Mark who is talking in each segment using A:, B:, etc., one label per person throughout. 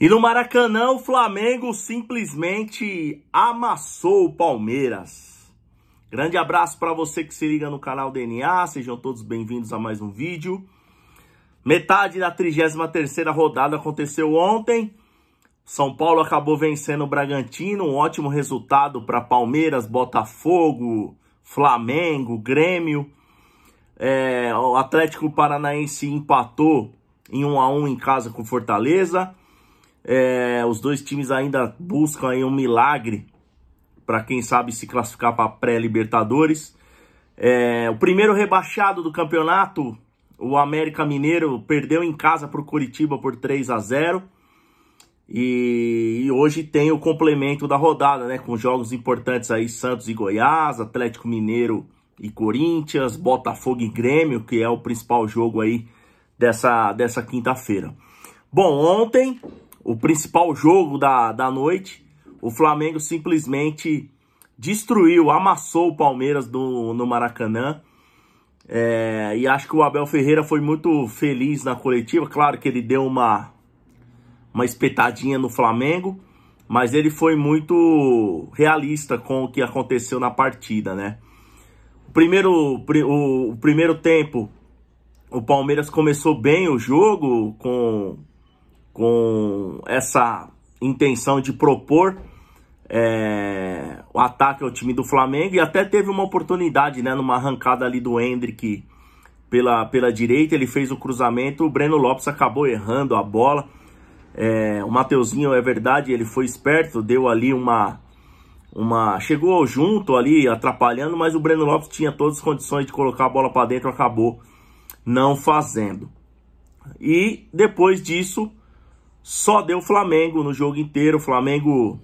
A: E no Maracanã, o Flamengo simplesmente amassou o Palmeiras. Grande abraço para você que se liga no canal DNA, sejam todos bem-vindos a mais um vídeo. Metade da 33ª rodada aconteceu ontem. São Paulo acabou vencendo o Bragantino, um ótimo resultado para Palmeiras, Botafogo, Flamengo, Grêmio. É, o Atlético Paranaense empatou em 1 a 1 em casa com Fortaleza. É, os dois times ainda buscam aí um milagre para quem sabe se classificar para pré-Libertadores. É, o primeiro rebaixado do campeonato, o América Mineiro, perdeu em casa para o Curitiba por 3 a 0 e, e, hoje tem o complemento da rodada, né? Com jogos importantes aí, Santos e Goiás, Atlético Mineiro e Corinthians, Botafogo e Grêmio, que é o principal jogo aí dessa, dessa quinta-feira. Bom, ontem o principal jogo da, da noite, o Flamengo simplesmente destruiu, amassou o Palmeiras do, no Maracanã. É, e acho que o Abel Ferreira foi muito feliz na coletiva. Claro que ele deu uma, uma espetadinha no Flamengo, mas ele foi muito realista com o que aconteceu na partida, né? O primeiro, o, o primeiro tempo, o Palmeiras começou bem o jogo com com essa intenção de propor é, o ataque ao time do Flamengo e até teve uma oportunidade, né, numa arrancada ali do Hendrick pela, pela direita, ele fez o cruzamento, o Breno Lopes acabou errando a bola. É, o Mateuzinho, é verdade, ele foi esperto, deu ali uma uma chegou junto ali atrapalhando, mas o Breno Lopes tinha todas as condições de colocar a bola para dentro, acabou não fazendo. E depois disso, só deu Flamengo no jogo inteiro. O Flamengo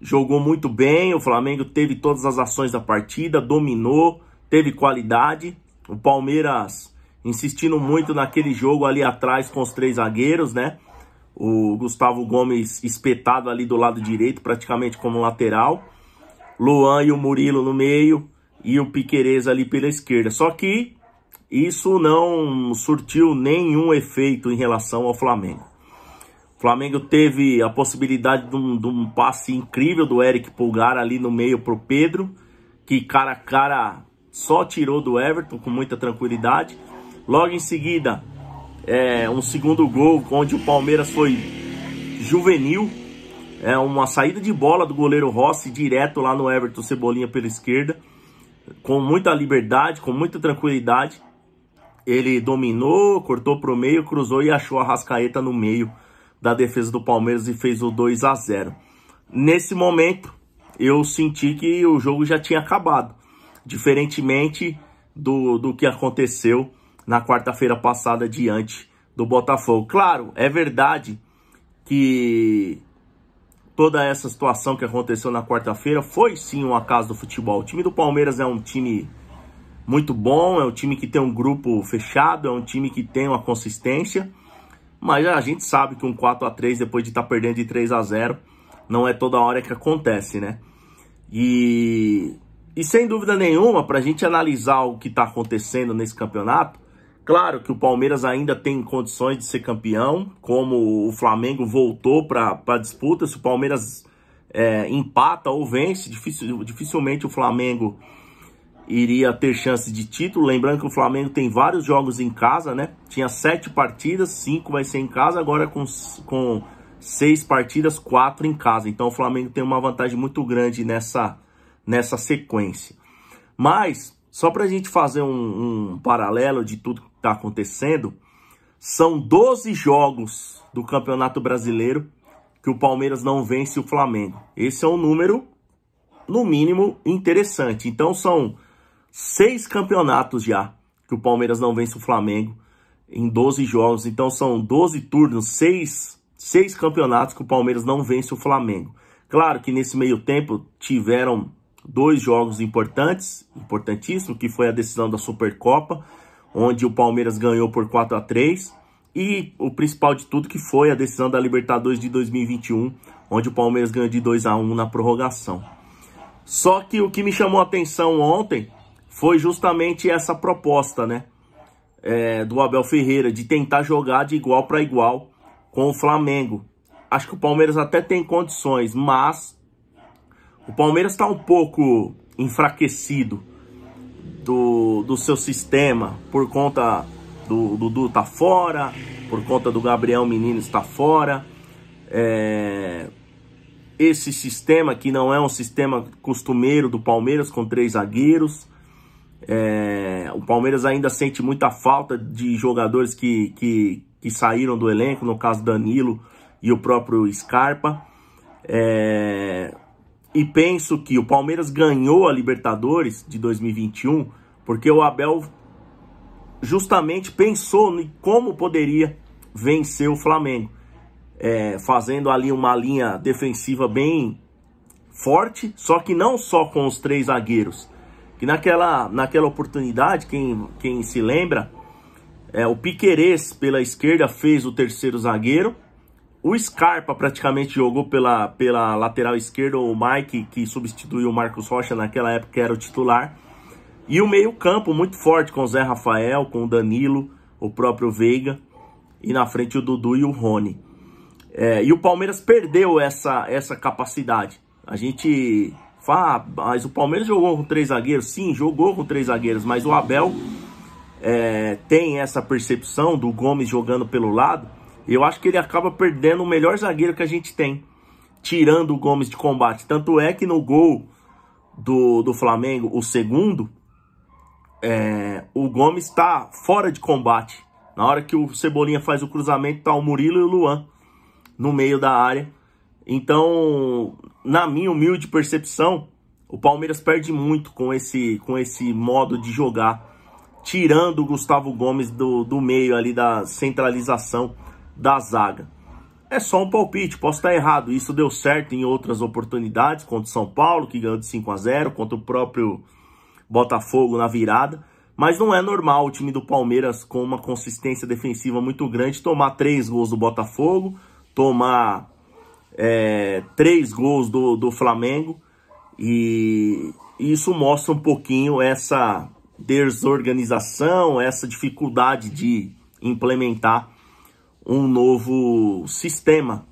A: jogou muito bem. O Flamengo teve todas as ações da partida, dominou, teve qualidade. O Palmeiras insistindo muito naquele jogo ali atrás com os três zagueiros, né? O Gustavo Gomes espetado ali do lado direito, praticamente como lateral. Luan e o Murilo no meio e o Piquerez ali pela esquerda. Só que isso não surtiu nenhum efeito em relação ao Flamengo. O Flamengo teve a possibilidade de um, de um passe incrível do Eric Pulgar ali no meio para o Pedro, que cara a cara só tirou do Everton com muita tranquilidade. Logo em seguida, é, um segundo gol onde o Palmeiras foi juvenil. É uma saída de bola do goleiro Rossi direto lá no Everton Cebolinha pela esquerda, com muita liberdade, com muita tranquilidade. Ele dominou, cortou para o meio, cruzou e achou a Rascaeta no meio da defesa do Palmeiras e fez o 2 a 0. Nesse momento, eu senti que o jogo já tinha acabado, diferentemente do, do que aconteceu na quarta-feira passada diante do Botafogo. Claro, é verdade que toda essa situação que aconteceu na quarta-feira foi sim um acaso do futebol. O time do Palmeiras é um time muito bom, é um time que tem um grupo fechado, é um time que tem uma consistência. Mas a gente sabe que um 4 a 3 depois de estar tá perdendo de 3 a 0 não é toda hora que acontece, né? E, e sem dúvida nenhuma, para a gente analisar o que está acontecendo nesse campeonato, claro que o Palmeiras ainda tem condições de ser campeão, como o Flamengo voltou para a disputa. Se o Palmeiras é, empata ou vence, dificil, dificilmente o Flamengo iria ter chance de título. Lembrando que o Flamengo tem vários jogos em casa, né? Tinha sete partidas, cinco vai ser em casa, agora com, com seis partidas, quatro em casa. Então o Flamengo tem uma vantagem muito grande nessa, nessa sequência. Mas, só para a gente fazer um, um paralelo de tudo que está acontecendo, são 12 jogos do Campeonato Brasileiro que o Palmeiras não vence o Flamengo. Esse é um número, no mínimo, interessante. Então são seis campeonatos já que o Palmeiras não vence o Flamengo em 12 jogos. Então são 12 turnos, seis, seis campeonatos que o Palmeiras não vence o Flamengo. Claro que nesse meio tempo tiveram dois jogos importantes, importantíssimo, que foi a decisão da Supercopa, onde o Palmeiras ganhou por 4 a 3 e o principal de tudo que foi a decisão da Libertadores de 2021, onde o Palmeiras ganhou de 2 a 1 na prorrogação. Só que o que me chamou a atenção ontem foi justamente essa proposta, né? É, do Abel Ferreira, de tentar jogar de igual para igual com o Flamengo. Acho que o Palmeiras até tem condições, mas o Palmeiras está um pouco enfraquecido do, do seu sistema por conta do Dudu tá fora, por conta do Gabriel Menino está fora. É, esse sistema que não é um sistema costumeiro do Palmeiras com três zagueiros é, o Palmeiras ainda sente muita falta de jogadores que, que, que, saíram do elenco, no caso Danilo e o próprio Scarpa. É, e penso que o Palmeiras ganhou a Libertadores de 2021 porque o Abel justamente pensou em como poderia vencer o Flamengo, é, fazendo ali uma linha defensiva bem forte, só que não só com os três zagueiros que naquela, naquela oportunidade, quem, quem se lembra, é, o Piquerez pela esquerda fez o terceiro zagueiro, o Scarpa praticamente jogou pela, pela lateral esquerda, o Mike, que substituiu o Marcos Rocha naquela época, era o titular, e o meio campo muito forte com o Zé Rafael, com o Danilo, o próprio Veiga, e na frente o Dudu e o Rony. É, e o Palmeiras perdeu essa, essa capacidade. A gente Fá, mas o Palmeiras jogou com três zagueiros, sim, jogou com três zagueiros, mas o Abel é, tem essa percepção do Gomes jogando pelo lado. Eu acho que ele acaba perdendo o melhor zagueiro que a gente tem, tirando o Gomes de combate. Tanto é que no gol do, do Flamengo, o segundo, é, o Gomes está fora de combate. Na hora que o Cebolinha faz o cruzamento, tá o Murilo e o Luan no meio da área. Então, na minha humilde percepção, o Palmeiras perde muito com esse, com esse modo de jogar, tirando o Gustavo Gomes do, do meio ali da centralização da zaga. É só um palpite, posso estar errado. Isso deu certo em outras oportunidades, contra o São Paulo, que ganhou de 5 a 0, contra o próprio Botafogo na virada. Mas não é normal o time do Palmeiras, com uma consistência defensiva muito grande, tomar três gols do Botafogo, tomar é, três gols do, do Flamengo e isso mostra um pouquinho essa desorganização, essa dificuldade de implementar um novo sistema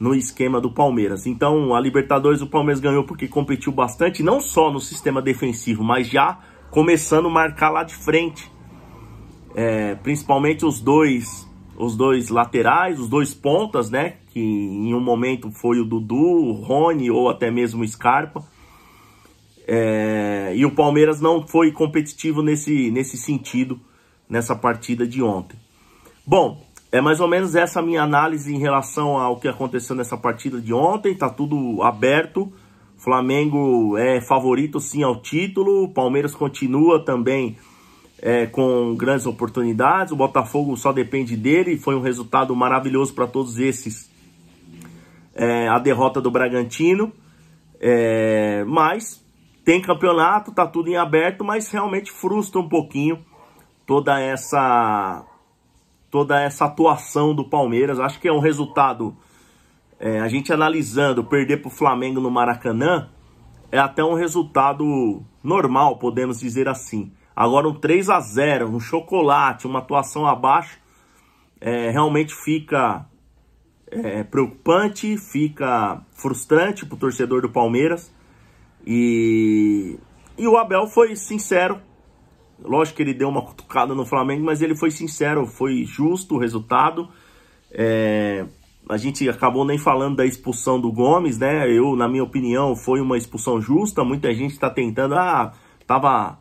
A: no esquema do Palmeiras. Então, a Libertadores o Palmeiras ganhou porque competiu bastante, não só no sistema defensivo, mas já começando a marcar lá de frente. É, principalmente os dois, os dois laterais, os dois pontas, né? que em um momento foi o Dudu, o Rony ou até mesmo o Scarpa. É, e o Palmeiras não foi competitivo nesse, nesse sentido, nessa partida de ontem. Bom, é mais ou menos essa minha análise em relação ao que aconteceu nessa partida de ontem. Tá tudo aberto. Flamengo é favorito sim ao título. O Palmeiras continua também é, com grandes oportunidades. O Botafogo só depende dele. Foi um resultado maravilhoso para todos esses é, a derrota do Bragantino. É, mas tem campeonato, tá tudo em aberto, mas realmente frustra um pouquinho toda essa toda essa atuação do Palmeiras. Acho que é um resultado é, a gente analisando perder para o Flamengo no Maracanã é até um resultado normal, podemos dizer assim. Agora um 3 a 0, um chocolate, uma atuação abaixo, é, realmente fica é, é, preocupante, fica frustrante para o torcedor do Palmeiras. E, e o Abel foi sincero. Lógico que ele deu uma cutucada no Flamengo, mas ele foi sincero, foi justo o resultado. É, a gente acabou nem falando da expulsão do Gomes, né? Eu, na minha opinião, foi uma expulsão justa. Muita gente está tentando, ah, tava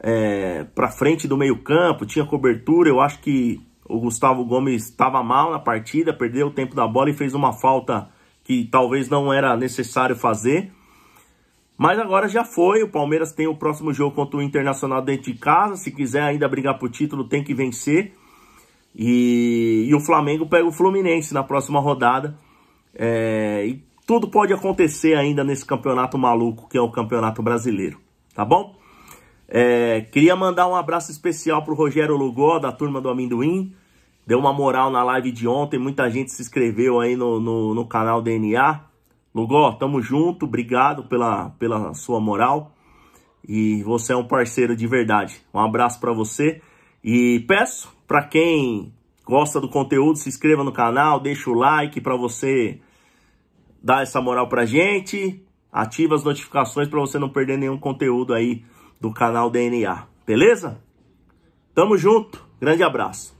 A: é, para frente do meio campo, tinha cobertura. Eu acho que o Gustavo Gomes estava mal na partida, perdeu o tempo da bola e fez uma falta que talvez não era necessário fazer. Mas agora já foi, o Palmeiras tem o próximo jogo contra o Internacional dentro de casa, se quiser ainda brigar por título tem que vencer. E, e o Flamengo pega o Fluminense na próxima rodada. É, e tudo pode acontecer ainda nesse campeonato maluco que é o Campeonato Brasileiro, tá bom? É, queria mandar um abraço especial pro Rogério Lugó, da turma do Amendoim. Deu uma moral na live de ontem, muita gente se inscreveu aí no, no, no canal DNA. Lugó, tamo junto, obrigado pela, pela sua moral. E você é um parceiro de verdade. Um abraço para você. E peço para quem gosta do conteúdo, se inscreva no canal, deixa o like para você dar essa moral pra gente, ativa as notificações para você não perder nenhum conteúdo aí do canal DNA. Beleza? Tamo junto. Grande abraço.